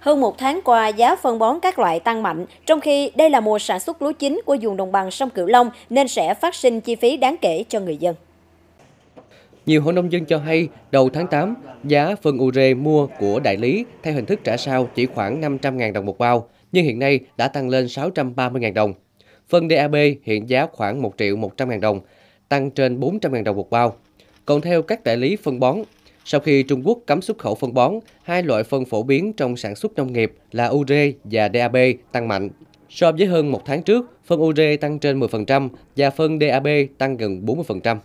Hơn một tháng qua, giá phân bón các loại tăng mạnh, trong khi đây là mùa sản xuất lúa chính của vùng đồng bằng sông Cửu Long nên sẽ phát sinh chi phí đáng kể cho người dân. Nhiều hộ nông dân cho hay, đầu tháng 8, giá phân ure mua của đại lý theo hình thức trả sao chỉ khoảng 500.000 đồng một bao, nhưng hiện nay đã tăng lên 630.000 đồng. Phân DAB hiện giá khoảng 1 triệu 100.000 đồng, tăng trên 400.000 đồng một bao. Còn theo các đại lý phân bón, sau khi Trung Quốc cấm xuất khẩu phân bón, hai loại phân phổ biến trong sản xuất nông nghiệp là URE và DAP tăng mạnh. So với hơn một tháng trước, phân URE tăng trên 10% và phân DAP tăng gần 40%.